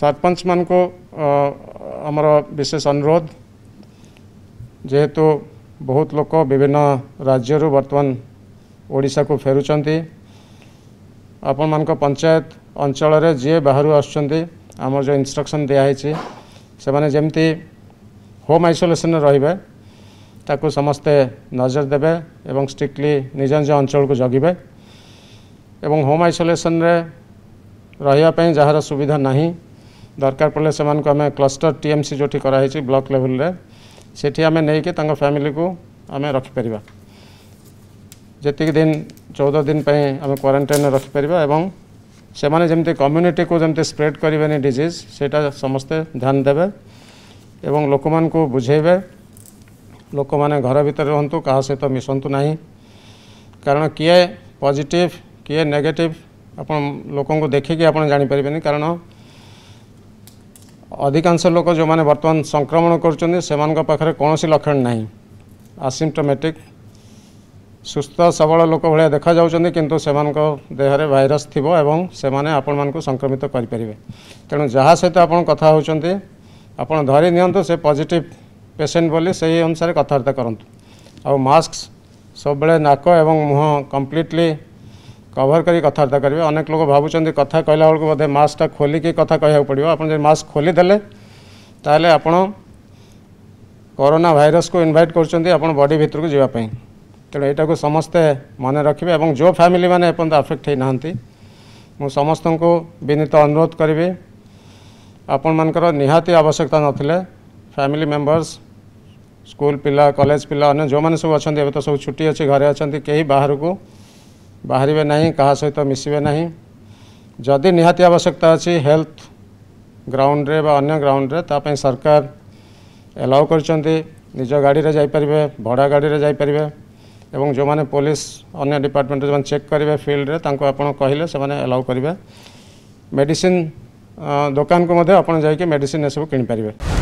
सरपंच मान को आमर विशेष अनुरोध जेहेतु बहुत लोक विभिन्न राज्य बर्तमान ओडा को फेरुंच आपण मान पंचायत अंचल जी बाहर आसम जो इनस्ट्रक्शन दिखाई से जमी होम आइसोलेसन रे समस्ते नजर देवे एवं स्ट्रिक्टली निज निज अंचल को जगे एवं होम आइसोलेसन रे रहा सुविधा नहीं দরকার পড়লে সেমানকু আমি ক্লস্টর টিএমসি যেটি করা হয়েছে ব্লক লেভেলরে সেটি আমি নেইকি তাঙ্ক ফ্যামিলিকু আমি রাখিপারিবা ଯେତିକି ଦିନ ଚଉଦ ଦିନ ପାଇଁ ଆମେ କ୍ୱାରେଣ୍ଟାଇନ୍ରେ ରଖିପାରିବା ଏବଂ ସେମାନେ ଯେମିତି କମ୍ୟୁନିଟିକୁ ଯେମିତି ସ୍ପ୍ରେଡ୍ କରିବେନି ଡିଜିଜ୍ ସେଇଟା ସମସ୍ତେ ଧ୍ୟାନ ଦେବେ ଏବଂ ଲୋକମାନଙ୍କୁ ବୁଝେଇବେ ଲୋକମାନେ ଘର ଭିତରେ ରୁହନ୍ତୁ କାହା ସହିତ ମିଶନ୍ତୁ ନାହିଁ କାରଣ କିଏ ପଜିଟିଭ୍ କିଏ ନେଗେଟିଭ୍ ଆପଣ ଲୋକଙ୍କୁ ଦେଖିକି ଆପଣ ଜାଣିପାରିବେନି କାରଣ অধিকাংশ লোক যো মানে বর্তমান সংক্রমণ করচনে সেমানক পাখরে কোনসি লক্ষণ নাই অ্যাসিম্পটোম্যাটিক সুস্থ সবল লোক ভাল দেখা যাওচনে কিন্তু সেমানক দেহরে ভাইরাস থিবো এবং সেমানে আপন মানক সংক্রামিত পারি পারিবে তেনু যাহা সৈতো আপন কথা হয়চন্তি আপন ধরে নিয়ন্ত সে পজিটিভ پیشنট বলে সেই অনুসারে কথা করতে অর মাস্কস সববেলে নাকো এবং মুখ কমপ্লিটলি कभर करी कथबार्ता करेंगे अनेक लोग भावुं कथ कहला बेलू बोधे मस्कटा खोलिक कथ कह पड़ो आपस्क खोलीदे तेल कोरोना भाईरस को इनभाइट कर बडी भितर को जीवाई तेनालीटा को समस्ते मन रखिए और जो फैमिली मैंने अफेक्ट होना समस्त को विनीत अनुरोध करी आपण मानकर निहाती आवश्यकता ना फैमिली मेम्बर्स स्कूल पिला कलेज पिला अने जो मैंने सब अच्छा सब छुट्टी अच्छे घरे अच्छे कहीं बाहर को बाहर ना क्या सहित तो मिसबे ना जदि निहाती आवश्यकता अच्छी हेल्थ ग्राउंड रे अगर ग्राउंड रे ताप सरकार एलाउ कर निज गाड़ी रे जाई जापर भड़ा गाड़ी रे जाई जापरवे एवं जो माने पुलिस अन्य डिपार्टमेंट जो चेक करेंगे फिल्ड में आपड़ कहले से एलाउ करेंगे मेडिसीन दोकान को मैं जाके मेडिसीन सब किपारे